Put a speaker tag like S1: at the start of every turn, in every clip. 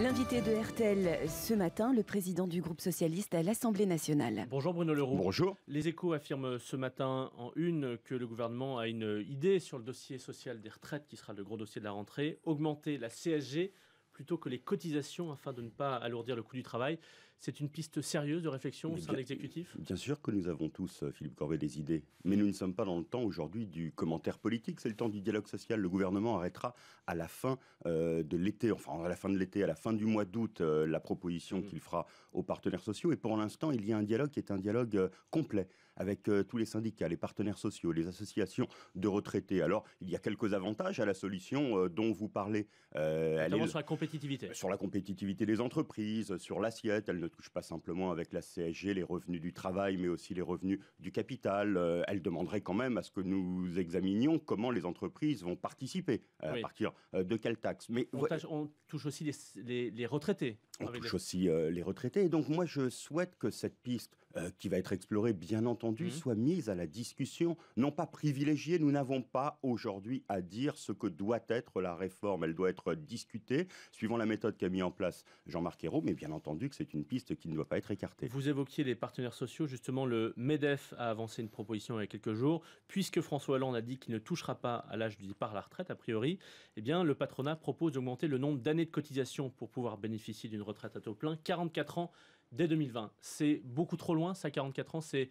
S1: L'invité de RTL ce matin, le président du groupe socialiste à l'Assemblée nationale. Bonjour Bruno Leroux.
S2: Bonjour. Les échos affirment ce matin en une que le gouvernement a une idée sur le dossier social des retraites qui sera le gros dossier de la rentrée, augmenter la CSG plutôt que les cotisations afin de ne pas alourdir le coût du travail. C'est une piste sérieuse de réflexion au sein de
S1: l'exécutif Bien sûr que nous avons tous, euh, Philippe Corbet, des idées. Mais nous ne sommes pas dans le temps aujourd'hui du commentaire politique, c'est le temps du dialogue social. Le gouvernement arrêtera à la fin euh, de l'été, enfin à la fin de l'été, à la fin du mois d'août, euh, la proposition mhm. qu'il fera aux partenaires sociaux. Et pour l'instant, il y a un dialogue qui est un dialogue complet avec tous les syndicats, les partenaires sociaux, les associations de retraités. Alors, il y a quelques avantages à la solution dont vous parlez. Notamment sur
S2: la compétitivité.
S1: Sur la compétitivité des entreprises, sur l'assiette, elle ne touche pas simplement avec la CSG les revenus du travail, mais aussi les revenus du capital. Euh, elle demanderait quand même à ce que nous examinions comment les entreprises vont participer, euh, à partir euh, de quelle taxe. Mais
S2: on, touche aussi les retraités on touche
S1: aussi euh, les retraités. Et donc moi, je souhaite que cette piste, euh, qui va être explorée bien entendu, mmh soit mise à la discussion, non pas privilégiée. Nous n'avons pas aujourd'hui à dire ce que doit être la réforme. Elle doit être discutée suivant la méthode qu'a mis en place Jean-Marc Ayrault, mais bien entendu que c'est une piste qui ne doit pas être écartée.
S2: Vous évoquiez les partenaires sociaux. Justement, le MEDEF a avancé une proposition il y a quelques jours. Puisque François Hollande a dit qu'il ne touchera pas à l'âge du départ à la retraite, a priori, eh bien, le patronat propose d'augmenter le nombre d'années de cotisation pour pouvoir bénéficier d'une retraite à taux plein, 44 ans dès 2020. C'est beaucoup trop loin, ça, 44 ans, c'est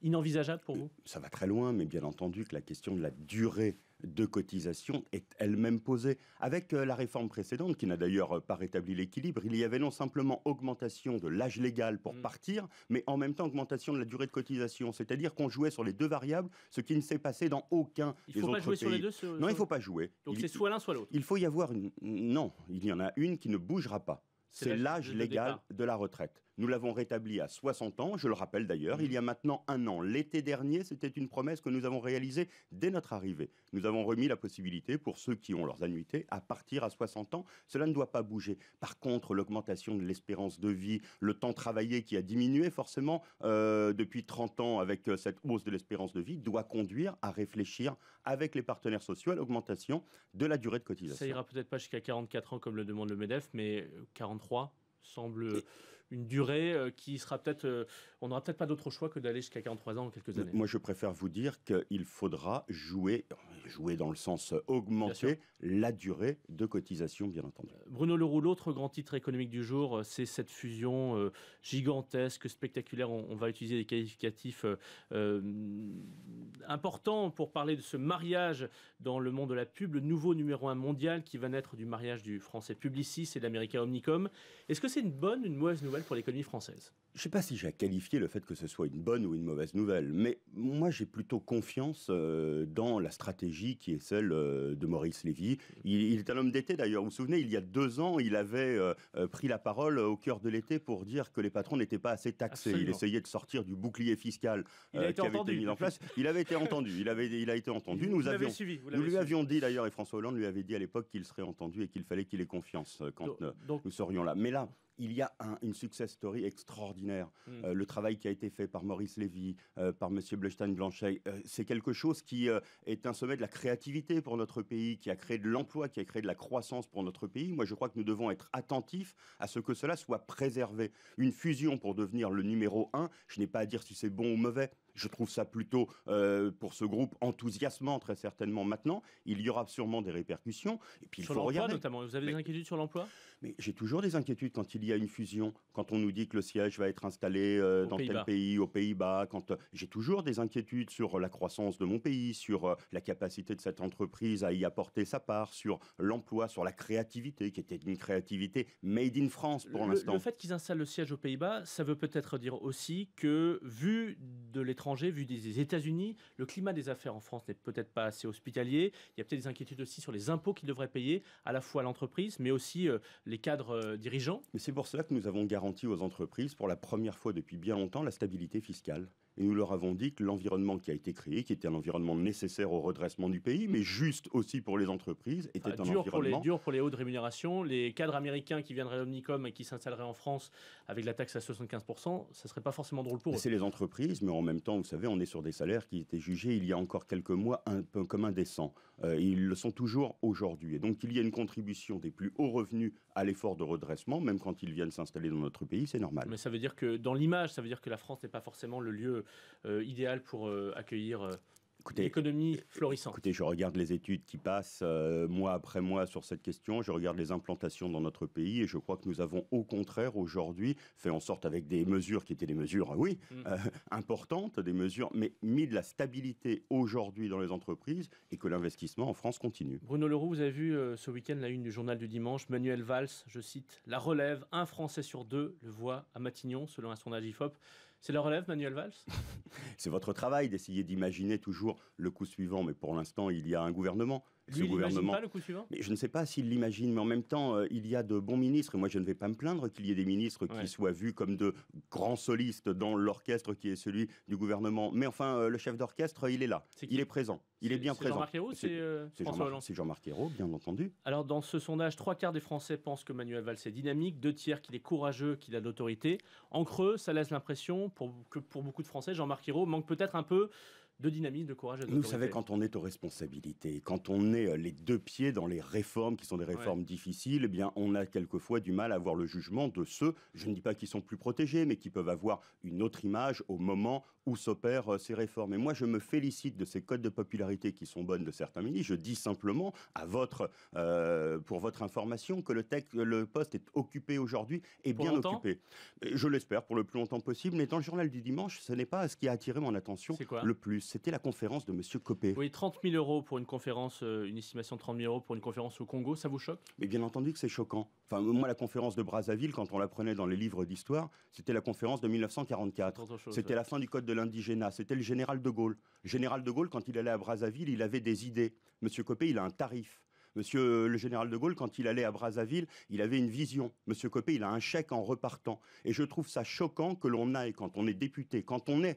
S2: inenvisageable pour vous
S1: Ça va très loin, mais bien entendu que la question de la durée de cotisation est elle-même posée. Avec euh, la réforme précédente, qui n'a d'ailleurs euh, pas rétabli l'équilibre, il y avait non simplement augmentation de l'âge légal pour mm. partir, mais en même temps augmentation de la durée de cotisation. C'est-à-dire qu'on jouait sur les deux variables, ce qui ne s'est passé dans aucun il des autres pays. Il faut pas jouer sur les deux Non, il ne faut pas jouer. Donc c'est soit l'un, soit l'autre. Il faut y avoir une... Non, il y en a une qui ne bougera pas. C'est l'âge légal de la retraite. Nous l'avons rétabli à 60 ans, je le rappelle d'ailleurs, il y a mhm. maintenant un an. L'été dernier, c'était une promesse que nous avons réalisée dès notre arrivée. Nous avons remis la possibilité pour ceux qui ont leurs annuités à partir à 60 ans. Cela ne doit pas bouger. Par contre, l'augmentation de l'espérance de vie, le temps travaillé qui a diminué forcément euh, depuis 30 ans avec euh, cette hausse de l'espérance de vie, doit conduire à réfléchir avec les partenaires sociaux à l'augmentation de la durée de cotisation. Ça ira
S2: peut-être pas jusqu'à 44 ans comme le demande le MEDEF, mais 43 euh, semble une durée euh, qui sera peut-être. Euh, on n'aura peut-être pas d'autre choix que d'aller jusqu'à 43 ans en quelques années.
S1: Moi, je préfère vous dire qu'il faudra jouer, jouer dans le sens euh, augmenter la durée de cotisation, bien entendu.
S2: Bruno Leroux, l'autre grand titre économique du jour, c'est cette fusion gigantesque, spectaculaire. On, va utiliser des qualificatifs importants pour parler de ce mariage dans le monde de la pub, le nouveau numéro un mondial qui va naître du mariage du français Publicis et de l'américain Omnicom. Est-ce que c'est une bonne, une mauvaise nouvelle pour l'économie française.
S1: Je ne sais pas si j'ai qualifié le fait que ce soit une bonne ou une mauvaise nouvelle, mais moi j'ai plutôt confiance euh, dans la stratégie qui est celle euh, de Maurice Lévy. Il, est un homme d'été d'ailleurs. Vous vous souvenez, il y a deux ans, il avait euh, pris la parole au cœur de l'été pour dire que les patrons n'étaient pas assez taxés. Il essayait de sortir du bouclier fiscal qui avait été mis en place. Il avait été entendu. Il, avait, il a été entendu. nous, avions, suivi, nous lui avions dit d'ailleurs, et François Hollande lui avait dit à l'époque qu'il serait entendu et qu'il fallait qu'il ait confiance quand nous serions là. Mais là, il y a une success story extraordinaire. Hmm. Euh, le travail qui a été fait par Maurice Lévy, euh, par M. Bleustein Blanchet, euh, c'est quelque chose qui est un sommet de la créativité pour notre pays, qui a créé de l'emploi, qui a créé de la croissance pour notre pays. Moi, je crois que nous devons être attentifs à ce que cela soit préservé. Une fusion pour devenir le numéro un, je n'ai pas à dire si c'est bon ou mauvais. Je trouve ça plutôt, euh, pour ce groupe, enthousiasmant, très certainement. Maintenant, il y aura sûrement des répercussions. Et puis, sur il faut regarder.
S2: notamment. Vous avez des inquiétudes sur l'emploi
S1: Mais j'ai toujours des inquiétudes quand il y a une fusion, quand on nous dit que le siège va être installé euh, dans tel pays, aux Pays-Bas. Quand euh, j'ai toujours des inquiétudes sur la croissance de mon pays, sur la capacité de cette entreprise à y apporter sa part, sur l'emploi, sur la créativité, qui était une créativité made in France pour l'instant. Le fait
S2: qu'ils installent le siège aux Pays-Bas, ça veut peut-être dire aussi que, vu de l'étranger vu des États-Unis. Le climat des affaires en France n'est peut-être pas assez hospitalier. Il y a peut-être des inquiétudes aussi sur les impôts qu'ils devraient payer, à la fois à l'entreprise, mais aussi euh, les cadres euh, dirigeants.
S1: Mais c'est pour cela que nous avons garanti aux entreprises, pour la première fois depuis bien longtemps, la stabilité fiscale. Et nous leur avons dit que l'environnement qui a été créé, qui était un environnement nécessaire au redressement du pays, mm. mais juste aussi pour les entreprises, était ah, un environnement... Pour
S2: dur pour les hautes rémunérations. Les cadres américains qui viendraient d'Omnicom et qui s'installeraient en France avec la taxe à 75%, ça serait pas forcément drôle pour eux. C'est
S1: les entreprises, mais en même temps, vous savez, on est sur des salaires qui étaient jugés il y a encore quelques mois un peu comme indécents. Euh, ils le sont toujours aujourd'hui. Et donc, il y a une contribution des plus hauts revenus à l'effort de redressement, même quand ils viennent s'installer dans notre pays, c'est normal.
S2: Mais ça veut dire que, dans l'image, ça veut dire que la France n'est pas forcément le lieu euh, idéal pour euh, accueillir une euh,
S1: l'économie florissante. Écoutez, je regarde les études qui passent mois après mois sur cette question, je regarde les implantations dans notre pays et je crois que nous avons au contraire aujourd'hui fait en sorte avec des mesures qui étaient des mesures, oui, mm. importantes, des mesures, mais mis de la stabilité aujourd'hui dans les entreprises et que l'investissement en France continue.
S2: Bruno Leroux, vous avez vu ce week-end la une du journal du dimanche, Manuel Valls, je cite, La relève, un Français sur deux le voit à Matignon, selon un sondage IFOP. C'est leur relève, Manuel Valls
S1: C'est votre travail d'essayer d'imaginer toujours le coup suivant, mais pour l'instant, il y a un gouvernement. Lui, gouvernement. je ne sais pas s'il l'imagine, mais en même temps, euh, il y a de bons ministres. moi, je ne vais pas me plaindre qu'il y ait des ministres qui soient vus comme de grands solistes dans l'orchestre qui est celui du gouvernement. Mais enfin, euh, le chef d'orchestre, euh, il est là. il est présent. Il est, bien présent. Jean-Marc Ayrault, c'est Jean-Marc Ayrault, bien entendu.
S2: Alors, dans ce sondage, trois quarts des Français pensent que Manuel Valls est dynamique, deux tiers qu'il est courageux, qu'il a de l'autorité. En creux, ça laisse l'impression pour, que pour beaucoup de Français, Jean-Marc Ayrault manque peut-être un peu de dynamisme, de courage. Et vous savez, quand
S1: on est aux responsabilités, quand on est euh, les deux pieds dans les réformes qui sont des réformes difficiles, eh bien, on a quelquefois du mal à avoir le jugement de ceux, je ne dis pas qu'ils sont plus protégés, mais qui peuvent avoir une autre image au moment où s'opèrent euh, ces réformes. Et moi, je me félicite de ces codes de popularité qui sont bonnes de certains ministres. Je dis simplement, à votre, euh, pour votre information, que le texte, le poste est occupé aujourd'hui et bien occupé. Je l'espère pour le plus longtemps possible. Mais dans le journal du dimanche, ce n'est pas ce qui a attiré mon attention le plus c'était la conférence de M. Copé.
S2: Oui, 30 000 euros pour une conférence, euh, une estimation de 30 000 euros pour une conférence au Congo, ça vous choque
S1: Mais bien entendu que c'est choquant. Enfin, moi, la conférence de Brazzaville, quand on la prenait dans les livres d'histoire, c'était la conférence de 1944. C'était la fin du Code de l'indigénat. C'était le général de Gaulle. Le général de Gaulle, quand il allait à Brazzaville, il avait des idées. M. Copé, il a un tarif. Monsieur euh, le général de Gaulle, quand il allait à Brazzaville, il avait une vision. Monsieur Copé, il a un chèque en repartant. Et je trouve ça choquant que l'on aille, quand on est député, quand on est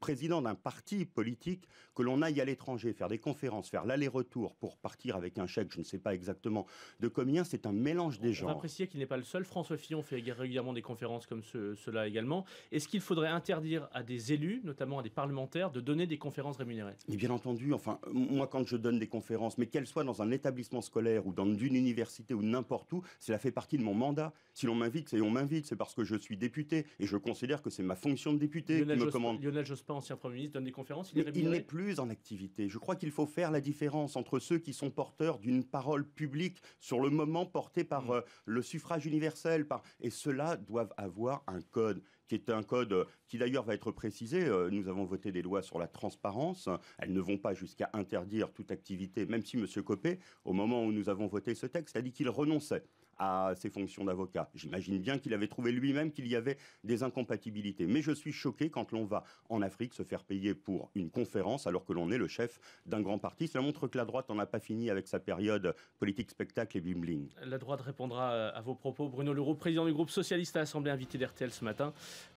S1: président d'un parti politique que l'on aille à l'étranger, faire des conférences, faire l'aller-retour pour partir avec un chèque, je ne sais pas exactement de combien, c'est un mélange des gens. On apprécier
S2: qu'il n'est pas le seul. François Fillon fait régulièrement des conférences comme cela également. Est-ce qu'il faudrait interdire à des élus, notamment à des parlementaires, de donner des conférences rémunérées
S1: Mais bien entendu, enfin, moi quand je donne des conférences, mais qu'elles soient dans un établissement scolaire ou dans une université ou n'importe où, cela fait partie de mon mandat. Si l'on m'invite, c'est on m'invite, c'est parce que je suis député et je considère que c'est ma fonction de député qui me commande
S2: ancien Premier ministre, donne des conférences, il est n'est
S1: plus en activité. Je crois qu'il faut faire la différence entre ceux qui sont porteurs d'une parole publique sur le moment porté par mm. euh, le suffrage universel, et ceux-là doivent avoir un code qui est un code euh, qui d'ailleurs va être précisé. Euh, nous avons voté des lois sur la transparence. Elles ne vont pas jusqu'à interdire toute activité, même si M. Copé, au moment où nous avons voté ce texte, a dit qu'il renonçait à ses fonctions d'avocat. J'imagine bien qu'il avait trouvé lui-même qu'il y avait des incompatibilités. Mais je suis choqué quand l'on va en Afrique se faire payer pour une conférence alors que l'on est le chef d'un grand parti. Cela montre que la droite n'en a pas fini avec sa période politique spectacle et bimbling.
S2: La droite répondra euh, à vos propos. Bruno Leroux, président du groupe socialiste à l'Assemblée, invité d'RTL ce matin.